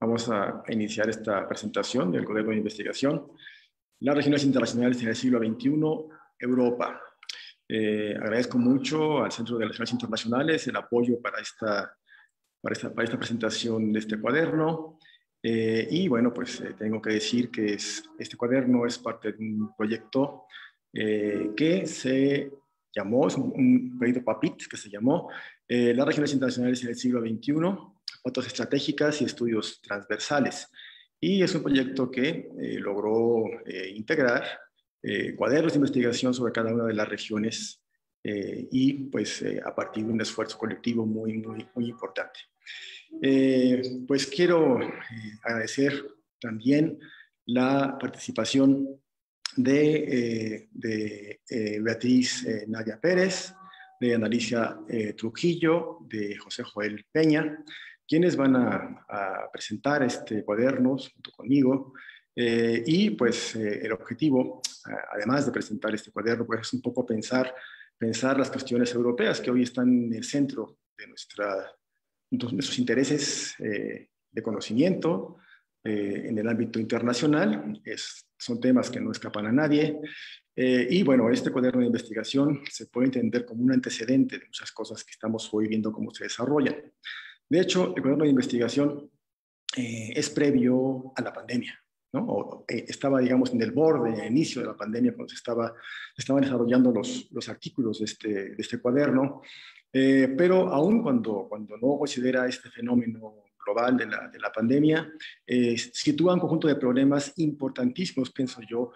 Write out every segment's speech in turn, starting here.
Vamos a iniciar esta presentación del Código de Investigación. Las regiones internacionales en el siglo XXI, Europa. Eh, agradezco mucho al Centro de Relaciones Internacionales el apoyo para esta, para esta, presentación de este cuaderno. Eh, y bueno, pues eh, tengo que decir que este cuaderno es parte de un proyecto que se llamó, es un, un, proyecto PAPIT que se llamó Las regiones internacionales en el siglo XXI, otras estratégicas y estudios transversales. Y es un proyecto que eh, logró eh, integrar eh, cuadernos de investigación sobre cada una de las regiones eh, y pues a partir de un esfuerzo colectivo muy, muy, muy importante. pues quiero agradecer también la participación de, de Beatriz Nadia Pérez, de Analicia Trujillo, de José Joel Peña, ¿Quiénes van a, presentar este cuaderno junto conmigo. Eh, y pues eh, el objetivo, además de presentar este cuaderno, pues es un poco pensar, pensar las cuestiones europeas que hoy están en el centro de, nuestra, nuestros intereses eh, de conocimiento en el ámbito internacional. son temas que no escapan a nadie. y bueno, este cuaderno de investigación se puede entender como un antecedente de muchas cosas que estamos hoy viendo cómo se desarrollan. De hecho, el cuaderno de investigación eh, es previo a la pandemia, ¿no? Eh, estaba, digamos, en el borde, el inicio de la pandemia, cuando se, estaba, estaban desarrollando los, los artículos de este, este cuaderno, eh, pero aún cuando, cuando no considera este fenómeno global de la, pandemia, sitúa un conjunto de problemas importantísimos, pienso yo,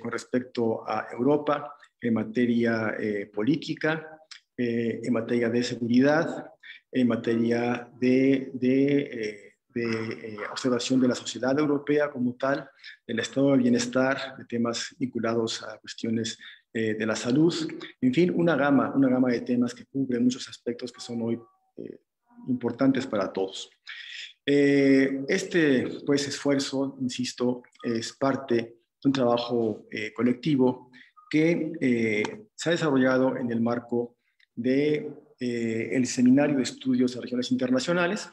con respecto a Europa en materia política, en materia de seguridad, en materia de, eh, eh, observación de la sociedad europea como tal, del estado de bienestar, de temas vinculados a cuestiones eh, de la salud, en fin, una gama, una gama de temas que cubren muchos aspectos que son hoy importantes para todos. este pues, esfuerzo, insisto, es parte de un trabajo colectivo que se ha desarrollado en el marco de eh, el Seminario de Estudios de Regiones Internacionales.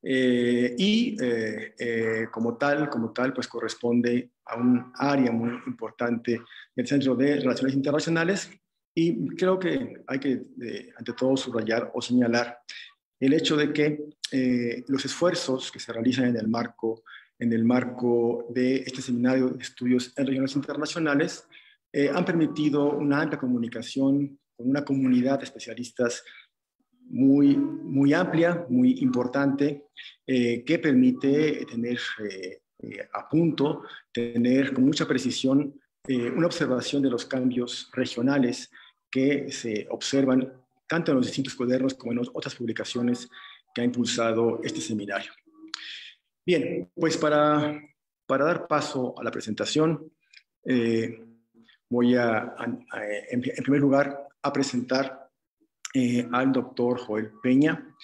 Eh, y eh, como tal, como tal, pues corresponde a un área muy importante del Centro de Relaciones Internacionales y creo que hay que, ante todo, subrayar o señalar el hecho de que los esfuerzos que se realizan en el marco en el marco de este seminario de estudios en regiones internacionales, han permitido una amplia comunicación con una comunidad de especialistas muy, muy amplia, muy importante, eh, que permite tener eh, eh, a punto, tener con mucha precisión una observación de los cambios regionales que se observan tanto en los distintos cuadernos como en otras publicaciones que ha impulsado este seminario. Bien, pues para, para dar paso a la presentación, voy a, en primer lugar, a presentar eh, al doctor Joel Peña.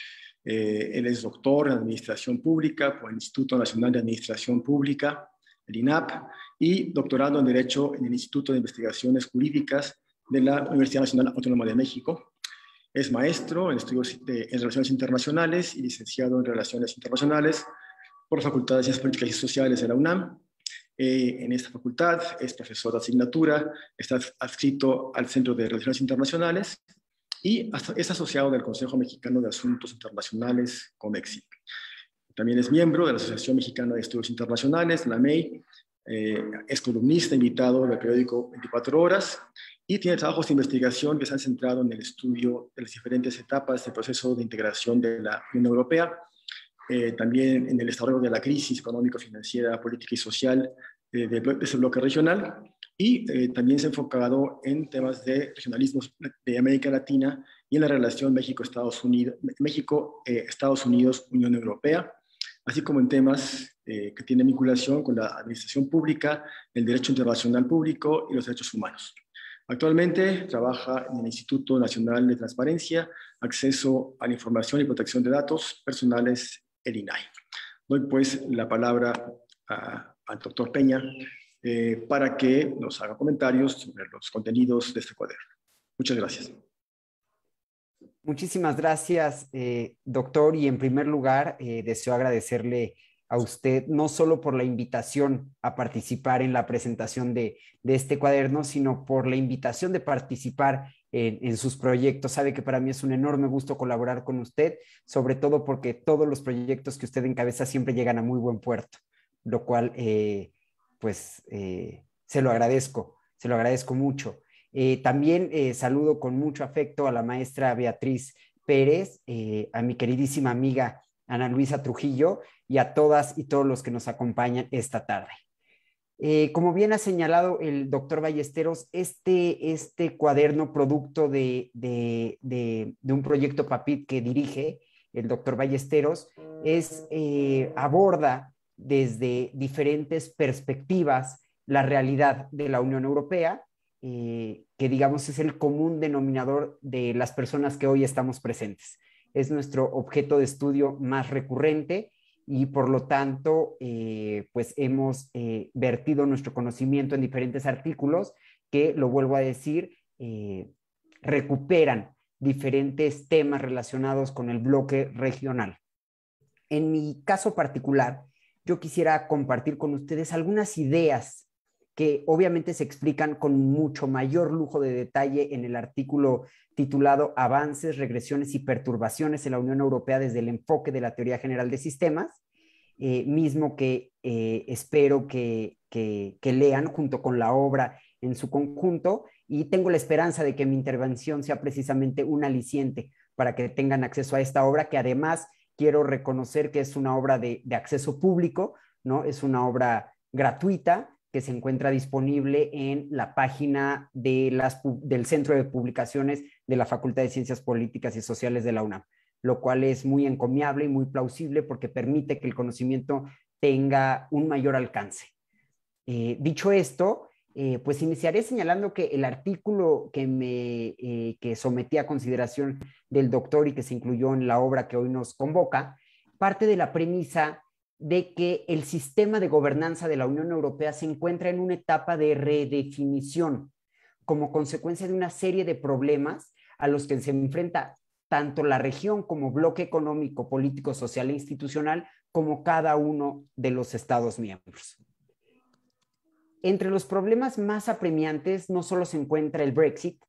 Eh, él es doctor en Administración Pública por el Instituto Nacional de Administración Pública, el INAP, y doctorado en Derecho en el Instituto de Investigaciones Jurídicas de la Universidad Nacional Autónoma de México. Es maestro en estudios eh, en relaciones internacionales y licenciado en relaciones internacionales por la facultad de Ciencias Políticas y Sociales de la UNAM eh, en esta facultad, es profesor de asignatura, está adscrito al Centro de Relaciones Internacionales y es asociado del Consejo Mexicano de Asuntos Internacionales, COMEXIC. También es miembro de la Asociación Mexicana de Estudios Internacionales, la MEI, eh, es columnista invitado del periódico 24 Horas y tiene trabajos de investigación que se han centrado en el estudio de las diferentes etapas del proceso de integración de la Unión Europea, eh, también en el desarrollo de la crisis económico-financiera, política y social eh, de, ese bloque regional y eh, también se ha enfocado en temas de regionalismos de América Latina y en la relación México-Estados Unidos, México, Estados Unidos, Unión Europea, así como en temas eh, que tienen vinculación con la administración pública, el derecho internacional público y los derechos humanos. Actualmente trabaja en el Instituto Nacional de Transparencia, Acceso a la Información y Protección de Datos Personales, el INAI. Doy pues la palabra a al doctor Peña eh, para que nos haga comentarios sobre los contenidos de este cuaderno. Muchas gracias. Muchísimas gracias, eh, doctor. Y en primer lugar, eh, deseo agradecerle a usted no solo por la invitación a participar en la presentación de, este cuaderno, sino por la invitación de participar en, sus proyectos. Sabe que para mí es un enorme gusto colaborar con usted, sobre todo porque todos los proyectos que usted encabeza siempre llegan a muy buen puerto lo cual eh, pues eh, se lo agradezco, se lo agradezco mucho. Eh, también saludo con mucho afecto a la maestra Beatriz Pérez, a mi queridísima amiga Ana Luisa Trujillo y a todas y todos los que nos acompañan esta tarde. como bien ha señalado el doctor Ballesteros, este, este cuaderno producto de, un proyecto PAPIT que dirige el doctor Ballesteros es, aborda desde diferentes perspectivas la realidad de la Unión Europea, eh, que digamos es el común denominador de las personas que hoy estamos presentes. Es nuestro objeto de estudio más recurrente y por lo tanto, eh, pues hemos eh, vertido nuestro conocimiento en diferentes artículos que, lo vuelvo a decir, recuperan diferentes temas relacionados con el bloque regional. En mi caso particular, yo quisiera compartir con ustedes algunas ideas que obviamente se explican con mucho mayor lujo de detalle en el artículo titulado Avances, regresiones y perturbaciones en la Unión Europea desde el enfoque de la teoría general de sistemas, eh, mismo que eh, espero que, que lean junto con la obra en su conjunto y tengo la esperanza de que mi intervención sea precisamente un aliciente para que tengan acceso a esta obra que además quiero reconocer que es una obra de, acceso público, ¿no? Es una obra gratuita que se encuentra disponible en la página de las, del Centro de Publicaciones de la Facultad de Ciencias Políticas y Sociales de la UNAM, lo cual es muy encomiable y muy plausible porque permite que el conocimiento tenga un mayor alcance. Eh, dicho esto, eh, pues iniciaré señalando que el artículo que me eh, que sometí a consideración del doctor y que se incluyó en la obra que hoy nos convoca, parte de la premisa de que el sistema de gobernanza de la Unión Europea se encuentra en una etapa de redefinición como consecuencia de una serie de problemas a los que se enfrenta tanto la región como bloque económico, político, social e institucional, como cada uno de los Estados miembros. Entre los problemas más apremiantes no solo se encuentra el Brexit,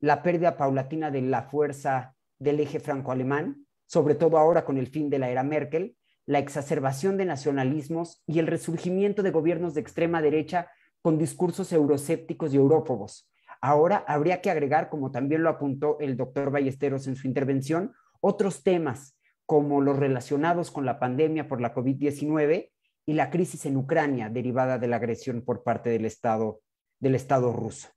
la pérdida paulatina de la fuerza del eje franco-alemán, sobre todo ahora con el fin de la era Merkel, la exacerbación de nacionalismos y el resurgimiento de gobiernos de extrema derecha con discursos eurosépticos y eurófobos. Ahora habría que agregar, como también lo apuntó el doctor Ballesteros en su intervención, otros temas como los relacionados con la pandemia por la COVID-19 y la crisis en Ucrania derivada de la agresión por parte del Estado, del Estado ruso.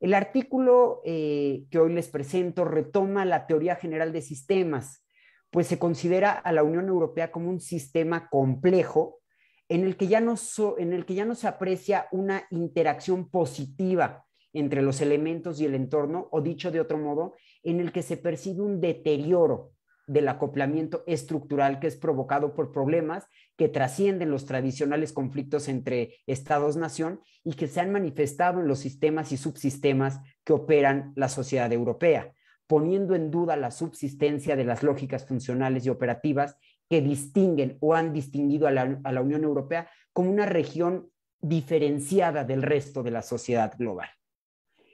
El artículo eh, que hoy les presento retoma la teoría general de sistemas, pues se considera a la Unión Europea como un sistema complejo en el que ya no, en el que ya no se aprecia una interacción positiva entre los elementos y el entorno, o dicho de otro modo, en el que se percibe un deterioro del acoplamiento estructural que es provocado por problemas que trascienden los tradicionales conflictos entre Estados-nación y que se han manifestado en los sistemas y subsistemas que operan la sociedad europea, poniendo en duda la subsistencia de las lógicas funcionales y operativas que distinguen o han distinguido a la, Unión Europea como una región diferenciada del resto de la sociedad global.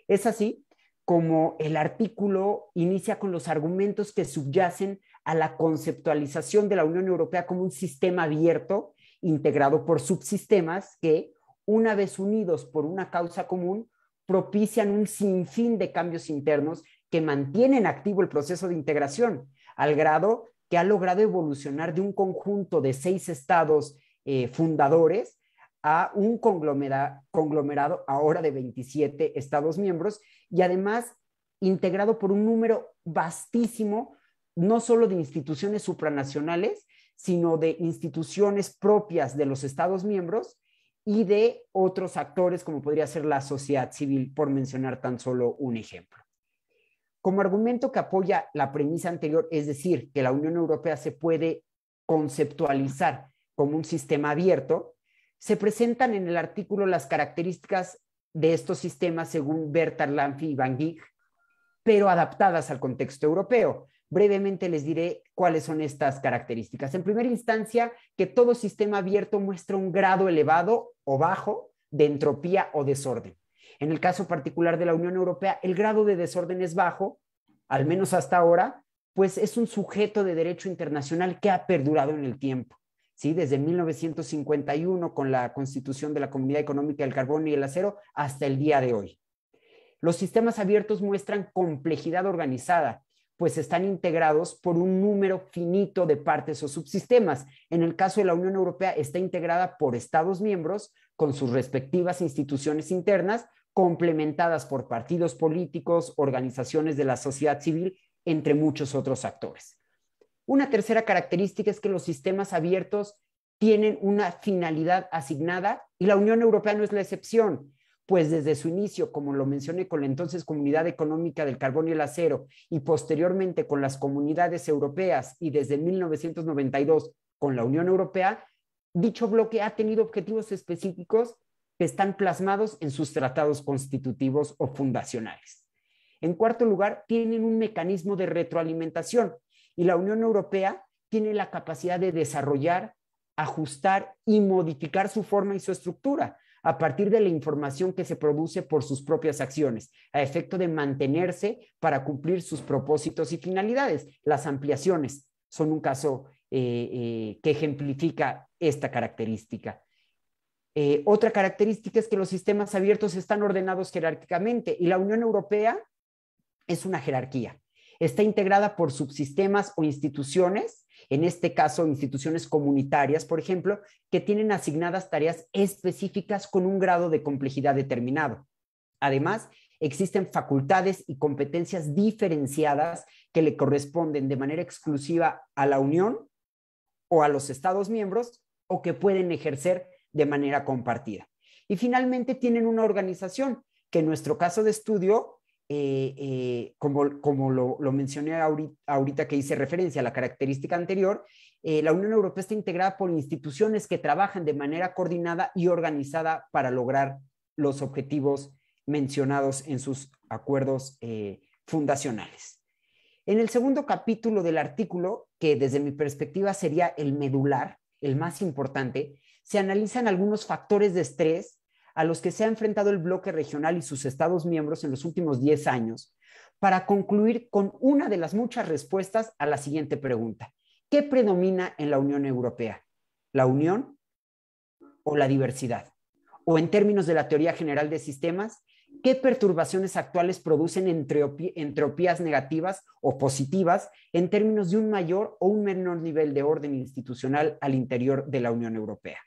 Es así como el artículo inicia con los argumentos que subyacen a la conceptualización de la Unión Europea como un sistema abierto, integrado por subsistemas que, una vez unidos por una causa común, propician un sinfín de cambios internos que mantienen activo el proceso de integración, al grado que ha logrado evolucionar de un conjunto de seis estados eh, fundadores a un conglomerado ahora de 27 Estados miembros y además integrado por un número vastísimo, no solo de instituciones supranacionales, sino de instituciones propias de los Estados miembros y de otros actores como podría ser la sociedad civil, por mencionar tan solo un ejemplo. Como argumento que apoya la premisa anterior, es decir, que la Unión Europea se puede conceptualizar como un sistema abierto, se presentan en el artículo las características de estos sistemas según Bertha, Lanfi y Van Gieg, pero adaptadas al contexto europeo. Brevemente les diré cuáles son estas características. En primera instancia, que todo sistema abierto muestra un grado elevado o bajo de entropía o desorden. En el caso particular de la Unión Europea, el grado de desorden es bajo, al menos hasta ahora, pues es un sujeto de derecho internacional que ha perdurado en el tiempo. Desde 1951 con la constitución de la Comunidad Económica del Carbón y el Acero hasta el día de hoy. Los sistemas abiertos muestran complejidad organizada, pues están integrados por un número finito de partes o subsistemas. En el caso de la Unión Europea está integrada por Estados miembros con sus respectivas instituciones internas, complementadas por partidos políticos, organizaciones de la sociedad civil, entre muchos otros actores. Una tercera característica es que los sistemas abiertos tienen una finalidad asignada y la Unión Europea no es la excepción, pues desde su inicio, como lo mencioné con la entonces Comunidad Económica del Carbón y el Acero y posteriormente con las comunidades europeas y desde 1992 con la Unión Europea, dicho bloque ha tenido objetivos específicos que están plasmados en sus tratados constitutivos o fundacionales. En cuarto lugar, tienen un mecanismo de retroalimentación y la Unión Europea tiene la capacidad de desarrollar, ajustar y modificar su forma y su estructura a partir de la información que se produce por sus propias acciones, a efecto de mantenerse para cumplir sus propósitos y finalidades. Las ampliaciones son un caso eh, eh, que ejemplifica esta característica. Eh, otra característica es que los sistemas abiertos están ordenados jerárquicamente y la Unión Europea es una jerarquía está integrada por subsistemas o instituciones, en este caso instituciones comunitarias, por ejemplo, que tienen asignadas tareas específicas con un grado de complejidad determinado. Además, existen facultades y competencias diferenciadas que le corresponden de manera exclusiva a la Unión o a los Estados miembros o que pueden ejercer de manera compartida. Y finalmente tienen una organización que en nuestro caso de estudio eh, eh, como, lo, mencioné ahorita, que hice referencia a la característica anterior, eh, la Unión Europea está integrada por instituciones que trabajan de manera coordinada y organizada para lograr los objetivos mencionados en sus acuerdos fundacionales. En el segundo capítulo del artículo, que desde mi perspectiva sería el medular, el más importante, se analizan algunos factores de estrés a los que se ha enfrentado el bloque regional y sus Estados miembros en los últimos 10 años, para concluir con una de las muchas respuestas a la siguiente pregunta. ¿Qué predomina en la Unión Europea? ¿La unión o la diversidad? O en términos de la teoría general de sistemas, ¿qué perturbaciones actuales producen entropías negativas o positivas en términos de un mayor o un menor nivel de orden institucional al interior de la Unión Europea?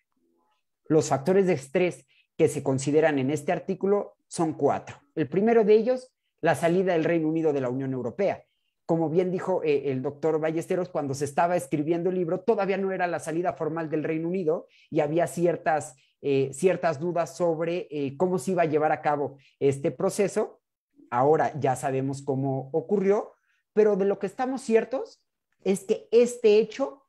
Los factores de estrés que se consideran en este artículo son cuatro. El primero de ellos, la salida del Reino Unido de la Unión Europea. Como bien dijo eh, el doctor Ballesteros, cuando se estaba escribiendo el libro, todavía no era la salida formal del Reino Unido y había ciertas, eh, ciertas dudas sobre eh, cómo se iba a llevar a cabo este proceso. Ahora ya sabemos cómo ocurrió, pero de lo que estamos ciertos es que este hecho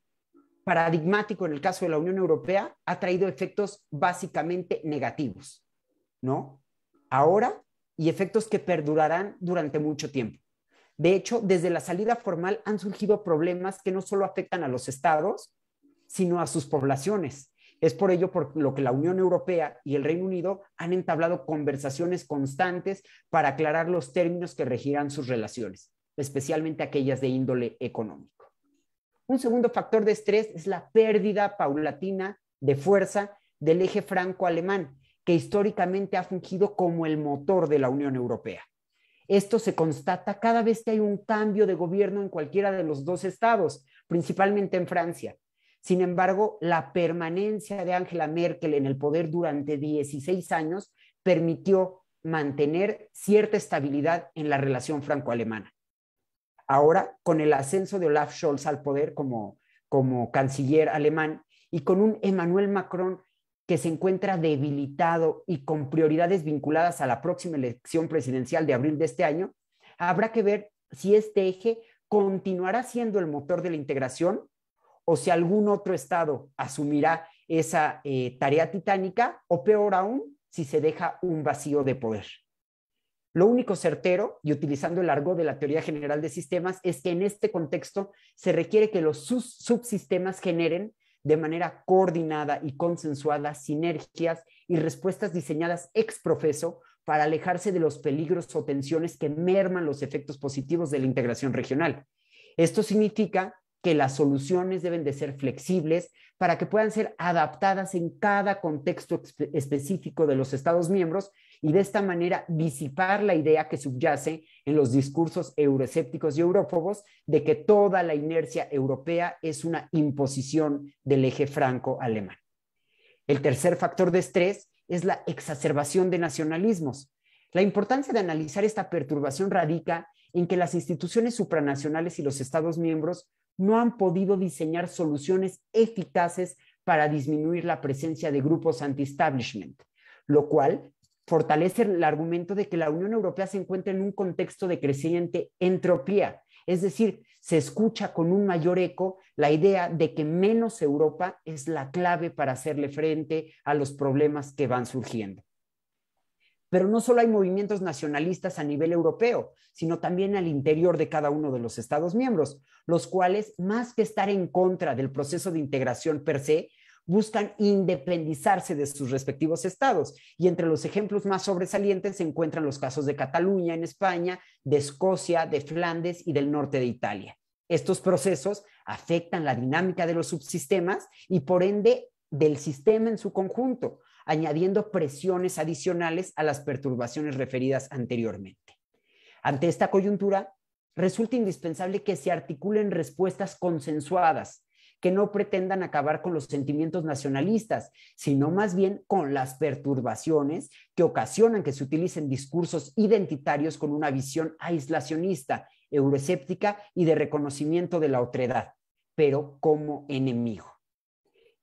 paradigmático en el caso de la Unión Europea ha traído efectos básicamente negativos, ¿no? Ahora y efectos que perdurarán durante mucho tiempo. De hecho, desde la salida formal han surgido problemas que no solo afectan a los estados, sino a sus poblaciones. Es por ello por lo que la Unión Europea y el Reino Unido han entablado conversaciones constantes para aclarar los términos que regirán sus relaciones, especialmente aquellas de índole económica. Un segundo factor de estrés es la pérdida paulatina de fuerza del eje franco-alemán, que históricamente ha fungido como el motor de la Unión Europea. Esto se constata cada vez que hay un cambio de gobierno en cualquiera de los dos estados, principalmente en Francia. Sin embargo, la permanencia de Angela Merkel en el poder durante 16 años permitió mantener cierta estabilidad en la relación franco-alemana ahora con el ascenso de Olaf Scholz al poder como, canciller alemán y con un Emmanuel Macron que se encuentra debilitado y con prioridades vinculadas a la próxima elección presidencial de abril de este año, habrá que ver si este eje continuará siendo el motor de la integración o si algún otro Estado asumirá esa eh, tarea titánica o peor aún, si se deja un vacío de poder. Lo único certero, y utilizando el argot de la teoría general de sistemas, es que en este contexto se requiere que los subsistemas generen de manera coordinada y consensuada sinergias y respuestas diseñadas ex profeso para alejarse de los peligros o tensiones que merman los efectos positivos de la integración regional. Esto significa que las soluciones deben de ser flexibles para que puedan ser adaptadas en cada contexto específico de los Estados miembros y de esta manera disipar la idea que subyace en los discursos euroescépticos y eurófobos de que toda la inercia europea es una imposición del eje franco-alemán. El tercer factor de estrés es la exacerbación de nacionalismos. La importancia de analizar esta perturbación radica en que las instituciones supranacionales y los Estados miembros no han podido diseñar soluciones eficaces para disminuir la presencia de grupos anti-establishment, lo cual fortalece el argumento de que la Unión Europea se encuentra en un contexto de creciente entropía, es decir, se escucha con un mayor eco la idea de que menos Europa es la clave para hacerle frente a los problemas que van surgiendo. Pero no solo hay movimientos nacionalistas a nivel europeo, sino también al interior de cada uno de los Estados miembros, los cuales, más que estar en contra del proceso de integración per se, buscan independizarse de sus respectivos estados. Y entre los ejemplos más sobresalientes se encuentran los casos de Cataluña en España, de Escocia, de Flandes y del norte de Italia. Estos procesos afectan la dinámica de los subsistemas y por ende del sistema en su conjunto, añadiendo presiones adicionales a las perturbaciones referidas anteriormente. Ante esta coyuntura, resulta indispensable que se articulen respuestas consensuadas que no pretendan acabar con los sentimientos nacionalistas, sino más bien con las perturbaciones que ocasionan que se utilicen discursos identitarios con una visión aislacionista, euroescéptica y de reconocimiento de la otredad, pero como enemigo.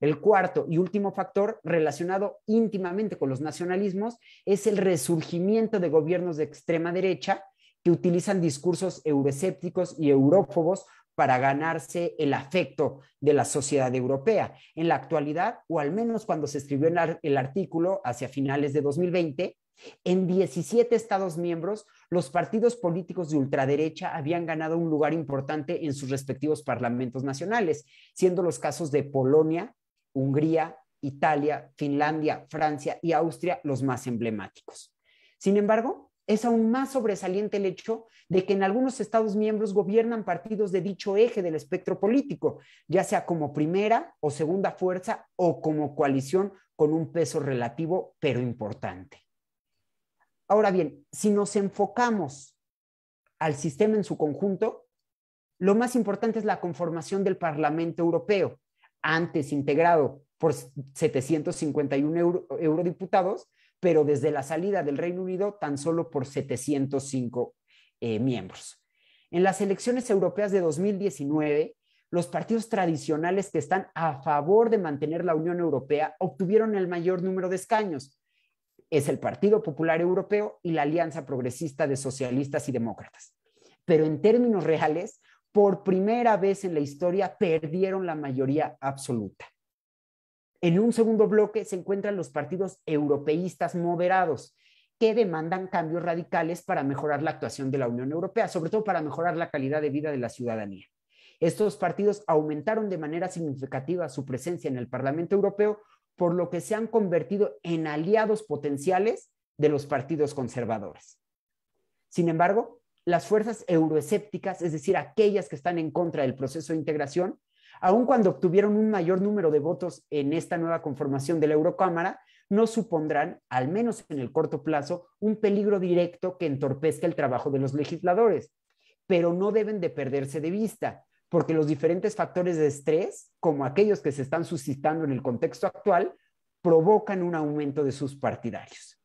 El cuarto y último factor relacionado íntimamente con los nacionalismos es el resurgimiento de gobiernos de extrema derecha que utilizan discursos euroescépticos y eurófobos para ganarse el afecto de la sociedad europea. En la actualidad, o al menos cuando se escribió el artículo hacia finales de 2020, en 17 Estados miembros, los partidos políticos de ultraderecha habían ganado un lugar importante en sus respectivos parlamentos nacionales, siendo los casos de Polonia, Hungría, Italia, Finlandia, Francia y Austria los más emblemáticos. Sin embargo, es aún más sobresaliente el hecho de que en algunos Estados miembros gobiernan partidos de dicho eje del espectro político, ya sea como primera o segunda fuerza o como coalición con un peso relativo pero importante. Ahora bien, si nos enfocamos al sistema en su conjunto, lo más importante es la conformación del Parlamento Europeo, antes integrado por 751 eurodiputados, pero desde la salida del Reino Unido tan solo por 705 eh, miembros. En las elecciones europeas de 2019, los partidos tradicionales que están a favor de mantener la Unión Europea obtuvieron el mayor número de escaños. Es el Partido Popular Europeo y la Alianza Progresista de Socialistas y Demócratas. Pero en términos reales, por primera vez en la historia perdieron la mayoría absoluta. En un segundo bloque se encuentran los partidos europeístas moderados, que demandan cambios radicales para mejorar la actuación de la Unión Europea, sobre todo para mejorar la calidad de vida de la ciudadanía. Estos partidos aumentaron de manera significativa su presencia en el Parlamento Europeo, por lo que se han convertido en aliados potenciales de los partidos conservadores. Sin embargo, las fuerzas euroescépticas, es decir, aquellas que están en contra del proceso de integración, aun cuando obtuvieron un mayor número de votos en esta nueva conformación de la Eurocámara, no supondrán, al menos en el corto plazo, un peligro directo que entorpezca el trabajo de los legisladores. Pero no deben de perderse de vista, porque los diferentes factores de estrés, como aquellos que se están suscitando en el contexto actual, provocan un aumento de sus partidarios.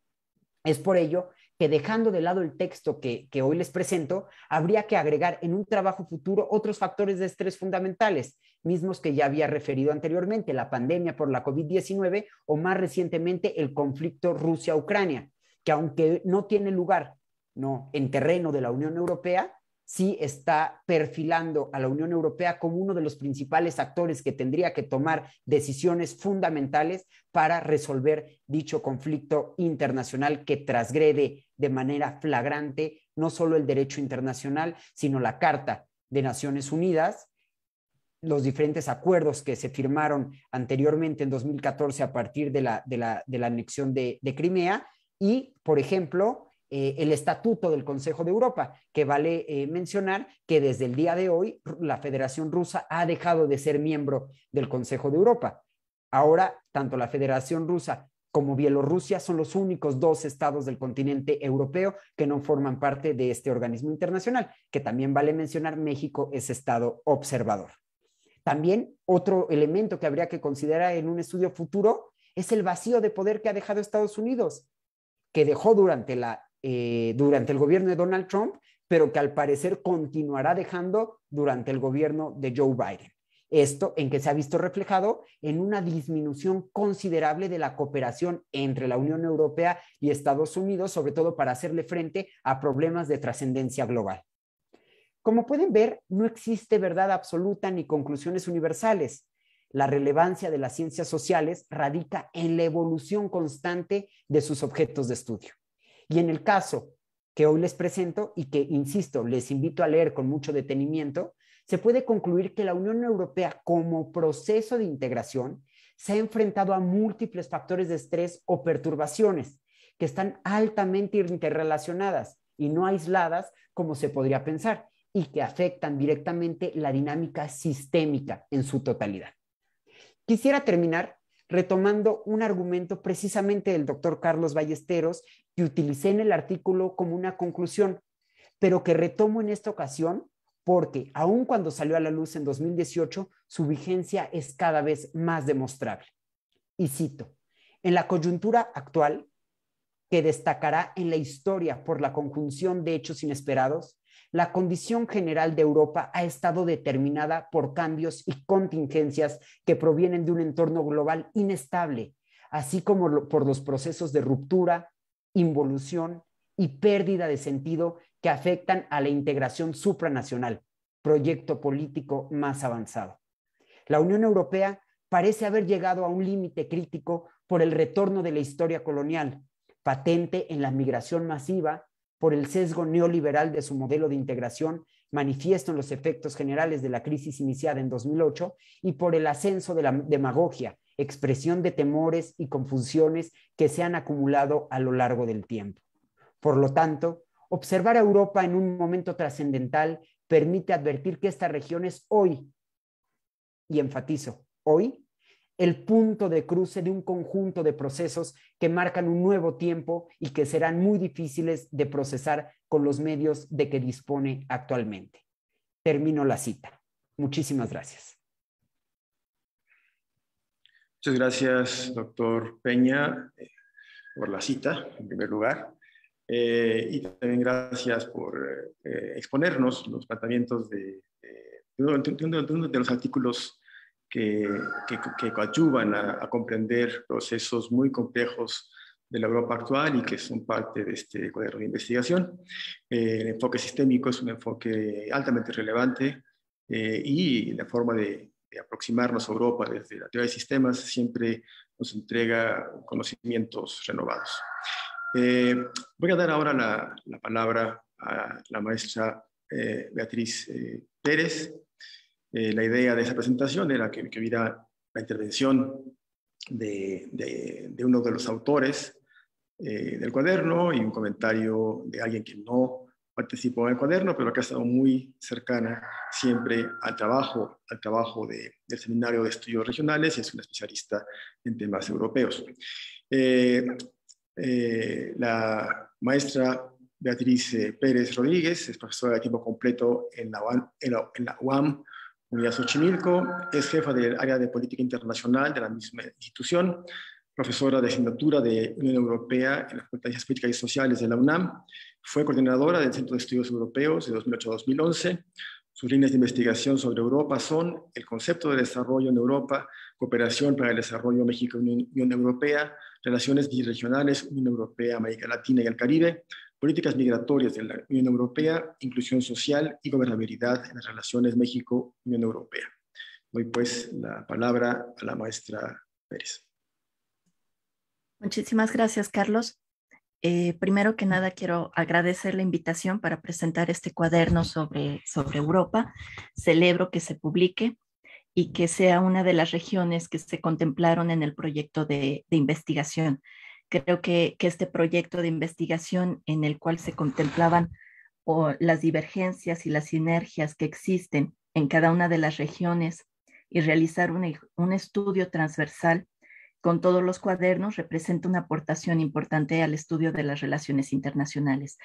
Es por ello que dejando de lado el texto que, hoy les presento, habría que agregar en un trabajo futuro otros factores de estrés fundamentales, mismos que ya había referido anteriormente, la pandemia por la COVID-19 o más recientemente el conflicto Rusia-Ucrania, que aunque no tiene lugar no, en terreno de la Unión Europea, sí está perfilando a la Unión Europea como uno de los principales actores que tendría que tomar decisiones fundamentales para resolver dicho conflicto internacional que trasgrede de manera flagrante no solo el derecho internacional, sino la Carta de Naciones Unidas, los diferentes acuerdos que se firmaron anteriormente en 2014 a partir de la, de la, de anexión de, Crimea y, por ejemplo, eh, el Estatuto del Consejo de Europa, que vale eh, mencionar que desde el día de hoy la Federación Rusa ha dejado de ser miembro del Consejo de Europa. Ahora, tanto la Federación Rusa como Bielorrusia son los únicos dos estados del continente europeo que no forman parte de este organismo internacional, que también vale mencionar, México es estado observador. También otro elemento que habría que considerar en un estudio futuro es el vacío de poder que ha dejado Estados Unidos, que dejó durante, la, eh, durante el gobierno de Donald Trump, pero que al parecer continuará dejando durante el gobierno de Joe Biden. Esto en que se ha visto reflejado en una disminución considerable de la cooperación entre la Unión Europea y Estados Unidos, sobre todo para hacerle frente a problemas de trascendencia global. Como pueden ver, no existe verdad absoluta ni conclusiones universales. La relevancia de las ciencias sociales radica en la evolución constante de sus objetos de estudio. Y en el caso que hoy les presento y que, insisto, les invito a leer con mucho detenimiento, se puede concluir que la Unión Europea como proceso de integración se ha enfrentado a múltiples factores de estrés o perturbaciones que están altamente interrelacionadas y no aisladas como se podría pensar y que afectan directamente la dinámica sistémica en su totalidad. Quisiera terminar retomando un argumento precisamente del doctor Carlos Ballesteros que utilicé en el artículo como una conclusión, pero que retomo en esta ocasión porque aun cuando salió a la luz en 2018, su vigencia es cada vez más demostrable. Y cito, en la coyuntura actual, que destacará en la historia por la conjunción de hechos inesperados, la condición general de Europa ha estado determinada por cambios y contingencias que provienen de un entorno global inestable, así como por los procesos de ruptura, involución y pérdida de sentido que afectan a la integración supranacional, proyecto político más avanzado. La Unión Europea parece haber llegado a un límite crítico por el retorno de la historia colonial, patente en la migración masiva, por el sesgo neoliberal de su modelo de integración, manifiesto en los efectos generales de la crisis iniciada en 2008, y por el ascenso de la demagogia, expresión de temores y confusiones que se han acumulado a lo largo del tiempo. Por lo tanto, Observar a Europa en un momento trascendental permite advertir que esta región es hoy, y enfatizo, hoy, el punto de cruce de un conjunto de procesos que marcan un nuevo tiempo y que serán muy difíciles de procesar con los medios de que dispone actualmente. Termino la cita. Muchísimas gracias. Muchas gracias, doctor Peña, por la cita, en primer lugar. Eh, y también gracias por eh, exponernos los planteamientos de, de, de, los artículos que, que, a, comprender procesos muy complejos de la Europa actual y que son parte de este cuadro de investigación. Eh, el enfoque sistémico es un enfoque altamente relevante y la forma de, aproximarnos a Europa desde la teoría de sistemas siempre nos entrega conocimientos renovados. Eh, voy a dar ahora la, palabra a la maestra eh, Beatriz eh, Pérez. la idea de esa presentación era que, que la intervención de, uno de los autores del cuaderno y un comentario de alguien que no participó en el cuaderno, pero que ha estado muy cercana siempre al trabajo, al trabajo del Seminario de Estudios Regionales y es una especialista en temas europeos. Eh, eh, la maestra Beatriz eh, Pérez Rodríguez, es profesora de tiempo completo en la UAM, en la, Unidad Xochimilco, es jefa del área de política internacional de la misma institución, profesora de asignatura de Unión Europea en las Competencias Políticas y Sociales de la UNAM, fue coordinadora del Centro de Estudios Europeos de 2008 a 2011. Sus líneas de investigación sobre Europa son el concepto de desarrollo en Europa, cooperación para el desarrollo México-Unión Europea, relaciones biregionales, Unión Europea, América Latina y el Caribe, políticas migratorias de la Unión Europea, inclusión social y gobernabilidad en las relaciones México-Unión Europea. Doy pues la palabra a la maestra Pérez. Muchísimas gracias, Carlos. Eh, primero que nada, quiero agradecer la invitación para presentar este cuaderno sobre, sobre Europa. Celebro que se publique y que sea una de las regiones que se contemplaron en el proyecto de, investigación. Creo que, este proyecto de investigación en el cual se contemplaban las divergencias y las sinergias que existen en cada una de las regiones y realizar un, un estudio transversal con todos los cuadernos representa una aportación importante al estudio de las relaciones internacionales.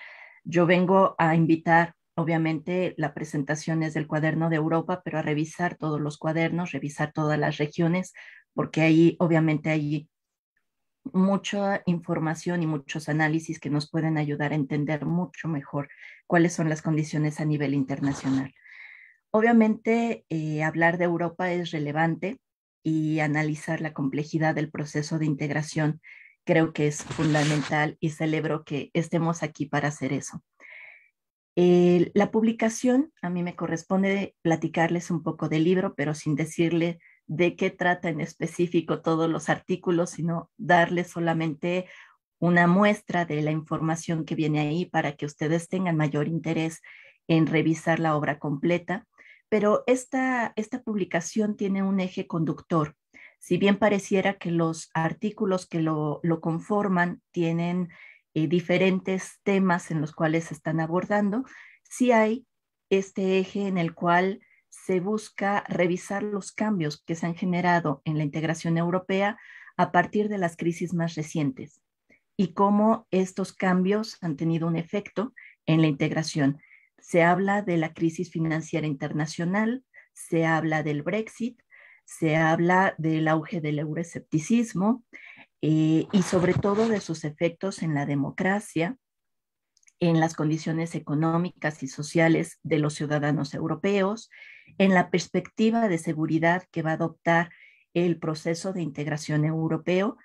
Yo vengo a invitar Obviamente la presentación es del cuaderno de Europa, pero a revisar todos los cuadernos, revisar todas las regiones, porque ahí obviamente hay mucha información y muchos análisis que nos pueden ayudar a entender mucho mejor cuáles son las condiciones a nivel internacional. Obviamente eh, hablar de Europa es relevante y analizar la complejidad del proceso de integración creo que es fundamental y celebro que estemos aquí para hacer eso la publicación, a mí me corresponde platicarles un poco del libro, pero sin decirle de qué trata en específico todos los artículos, sino darles solamente una muestra de la información que viene ahí para que ustedes tengan mayor interés en revisar la obra completa. Pero esta, esta publicación tiene un eje conductor. Si bien pareciera que los artículos que lo, lo conforman tienen eh, diferentes temas en los cuales se están abordando, sí hay este eje en el cual se busca revisar los cambios que se han generado en la integración europea a partir de las crisis más recientes y cómo estos cambios han tenido un efecto en la integración. Se habla de la crisis financiera internacional, se habla del Brexit, se habla del auge del euroescepticismo eh, y sobre todo de sus efectos en la democracia, en las condiciones económicas y sociales de los ciudadanos europeos, en la perspectiva de seguridad que va a adoptar el proceso de integración europeo.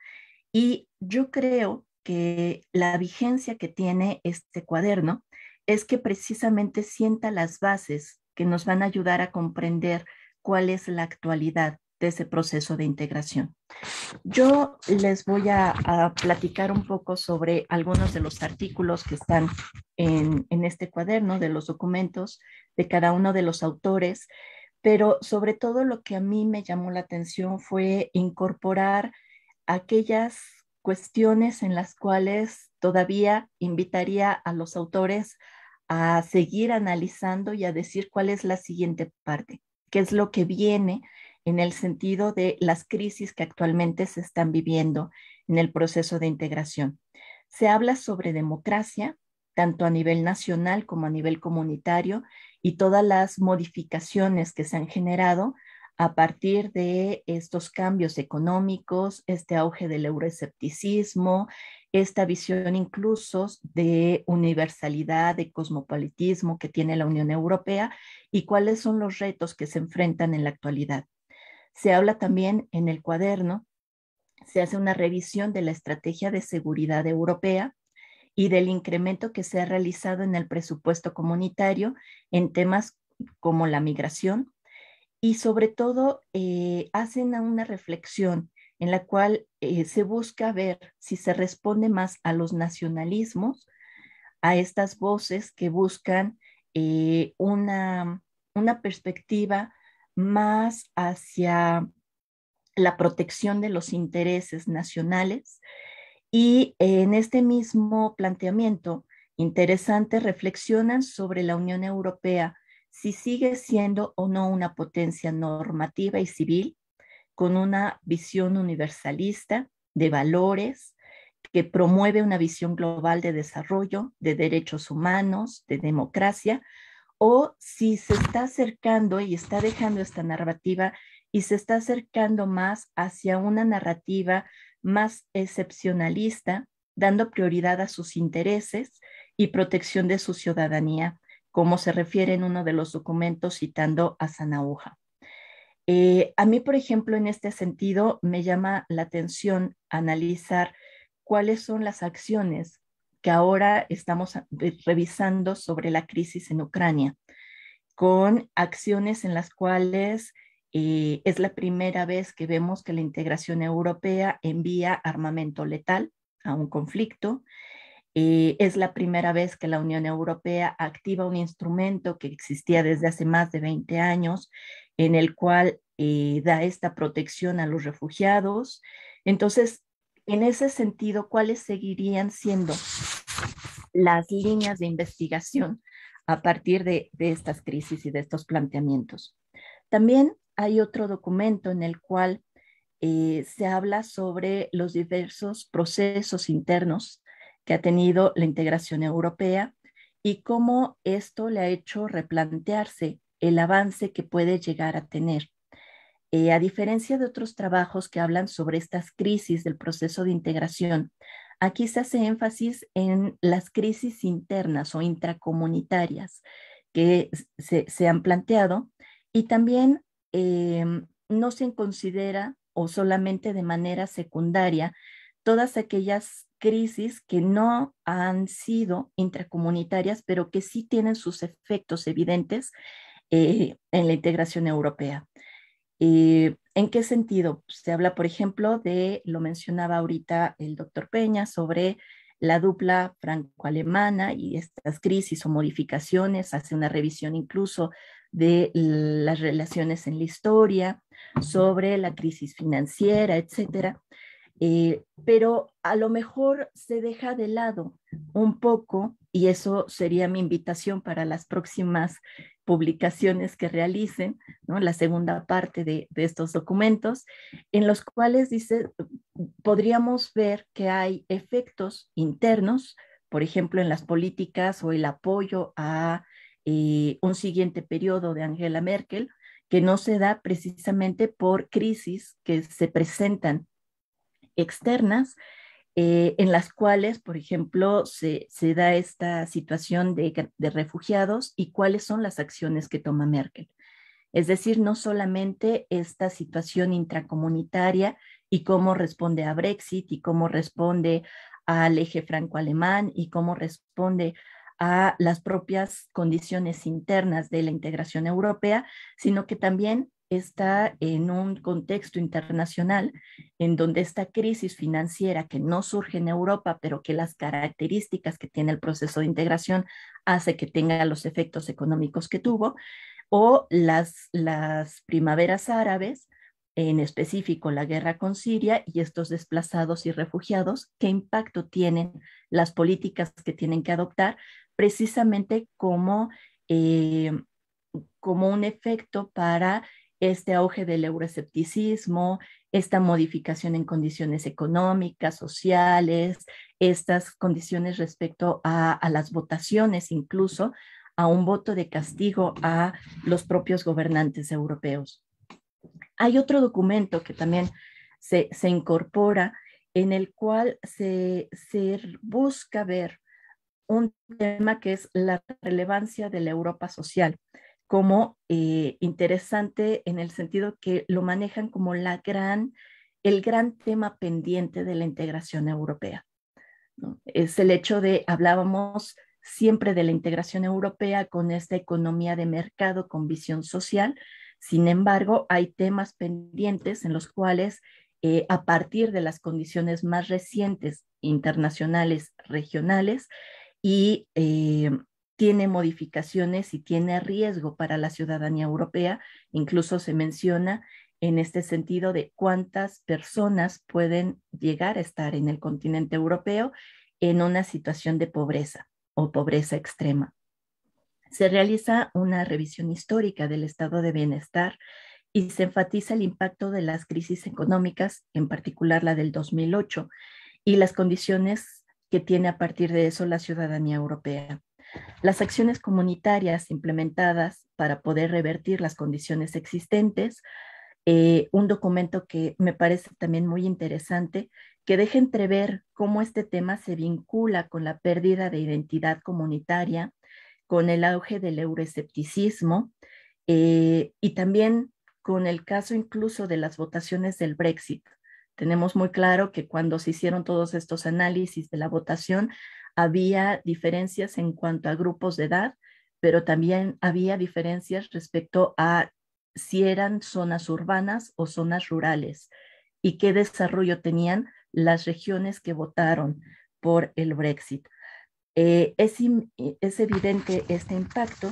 Y yo creo que la vigencia que tiene este cuaderno es que precisamente sienta las bases que nos van a ayudar a comprender cuál es la actualidad de ese proceso de integración. Yo les voy a, platicar un poco sobre algunos de los artículos que están en, en este cuaderno de los documentos de cada uno de los autores, pero sobre todo lo que a mí me llamó la atención fue incorporar aquellas cuestiones en las cuales todavía invitaría a los autores a seguir analizando y a decir cuál es la siguiente parte, qué es lo que viene en el sentido de las crisis que actualmente se están viviendo en el proceso de integración. Se habla sobre democracia, tanto a nivel nacional como a nivel comunitario, y todas las modificaciones que se han generado a partir de estos cambios económicos, este auge del euroescepticismo, esta visión incluso de universalidad, de cosmopolitismo que tiene la Unión Europea y cuáles son los retos que se enfrentan en la actualidad. Se habla también en el cuaderno, se hace una revisión de la estrategia de seguridad europea y del incremento que se ha realizado en el presupuesto comunitario en temas como la migración y sobre todo eh, hacen una reflexión en la cual eh, se busca ver si se responde más a los nacionalismos, a estas voces que buscan eh, una, una perspectiva más hacia la protección de los intereses nacionales. Y eh, en este mismo planteamiento interesante reflexionan sobre la Unión Europea, si sigue siendo o no una potencia normativa y civil con una visión universalista de valores que promueve una visión global de desarrollo, de derechos humanos, de democracia, o si se está acercando y está dejando esta narrativa y se está acercando más hacia una narrativa más excepcionalista, dando prioridad a sus intereses y protección de su ciudadanía, como se refiere en uno de los documentos citando a Zanahuja. Eh, a mí, por ejemplo, en este sentido, me llama la atención analizar cuáles son las acciones que ahora estamos revisando sobre la crisis en Ucrania, con acciones en las cuales eh, es la primera vez que vemos que la integración europea envía armamento letal a un conflicto. Eh, es la primera vez que la Unión Europea activa un instrumento que existía desde hace más de 20 años, en el cual eh, da esta protección a los refugiados. Entonces, en ese sentido, ¿cuáles seguirían siendo las líneas de investigación a partir de, estas crisis y de estos planteamientos. También hay otro documento en el cual eh, se habla sobre los diversos procesos internos que ha tenido la integración europea y cómo esto le ha hecho replantearse el avance que puede llegar a tener. Eh, a diferencia de otros trabajos que hablan sobre estas crisis del proceso de integración, Aquí se hace énfasis en las crisis internas o intracomunitarias que se, han planteado y también em, no se considera o solamente de manera secundaria todas aquellas crisis que no han sido intracomunitarias, pero que sí tienen sus efectos evidentes eh, en la integración europea. Eh, ¿En qué sentido? Pues, se habla, por ejemplo, de, lo mencionaba ahorita el doctor Peña, sobre la dupla franco-alemana y estas crisis o modificaciones, hace una revisión incluso de las relaciones en la historia, sobre la crisis financiera, etcétera. Eh, pero a lo mejor se deja de lado un poco, y eso sería mi invitación para las próximas publicaciones que realicen, la segunda parte de, estos documentos, en los cuales dice, podríamos ver que hay efectos internos, por ejemplo, en las políticas o el apoyo a eh, un siguiente periodo de Angela Merkel, que no se da precisamente por crisis que se presentan externas eh, en las cuales, por ejemplo, se, da esta situación de, refugiados y cuáles son las acciones que toma Merkel. Es decir, no solamente esta situación intracomunitaria y cómo responde a Brexit y cómo responde al eje franco-alemán y cómo responde a las propias condiciones internas de la integración europea, sino que también está en un contexto internacional en donde esta crisis financiera que no surge en Europa, pero que las características que tiene el proceso de integración hace que tenga los efectos económicos que tuvo, o las, las primaveras árabes, en específico la guerra con Siria y estos desplazados y refugiados, qué impacto tienen las políticas que tienen que adoptar precisamente como, eh, como un efecto para este auge del euroescepticismo, esta modificación en condiciones económicas, sociales, estas condiciones respecto a, las votaciones incluso, a un voto de castigo a los propios gobernantes europeos. Hay otro documento que también se, incorpora en el cual se, busca ver un tema que es la relevancia de la Europa social como eh, interesante en el sentido que lo manejan como la gran, el gran tema pendiente de la integración europea. Es el hecho de, hablábamos siempre de la integración europea con esta economía de mercado con visión social. Sin embargo, hay temas pendientes en los cuales, eh, a partir de las condiciones más recientes internacionales, regionales y eh, tiene modificaciones y tiene riesgo para la ciudadanía europea. Incluso se menciona en este sentido de cuántas personas pueden llegar a estar en el continente europeo en una situación de pobreza o pobreza extrema. Se realiza una revisión histórica del estado de bienestar y se enfatiza el impacto de las crisis económicas, en particular la del 2008, y las condiciones que tiene a partir de eso la ciudadanía europea. Las acciones comunitarias implementadas para poder revertir las condiciones existentes. Eh, un documento que me parece también muy interesante, que deja entrever cómo este tema se vincula con la pérdida de identidad comunitaria, con el auge del euroescepticismo eh, y también con el caso incluso de las votaciones del Brexit. Tenemos muy claro que cuando se hicieron todos estos análisis de la votación, había diferencias en cuanto a grupos de edad, pero también había diferencias respecto a si eran zonas urbanas o zonas rurales y qué desarrollo tenían las regiones que votaron por el Brexit. Eh, eh, es, evidente este impacto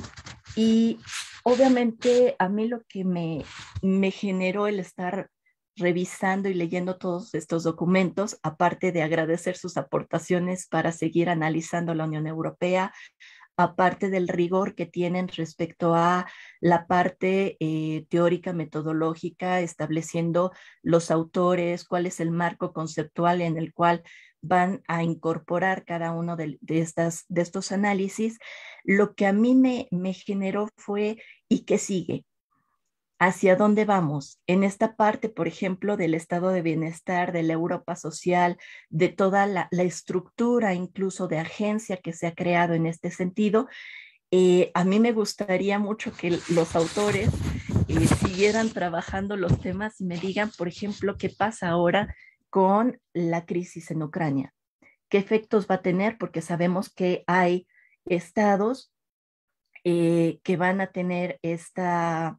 y obviamente a mí lo que me generó el estar revisando y leyendo todos estos documentos, aparte de agradecer sus aportaciones para seguir analizando la Unión Europea, aparte del rigor que tienen respecto a la parte eh, teórica, metodológica, estableciendo los autores, cuál es el marco conceptual en el cual van a incorporar cada uno de, estas, de estos análisis, lo que a mí me, me generó fue, ¿y que sigue? hacia dónde vamos en esta parte, por ejemplo, del estado de bienestar, de la Europa social, de toda la, estructura incluso de agencia que se ha creado en este sentido. Eh, a mí me gustaría mucho que los autores eh, siguieran trabajando los temas y me digan, por ejemplo, qué pasa ahora con la crisis en Ucrania, qué efectos va a tener, porque sabemos que hay estados eh, que van a tener esta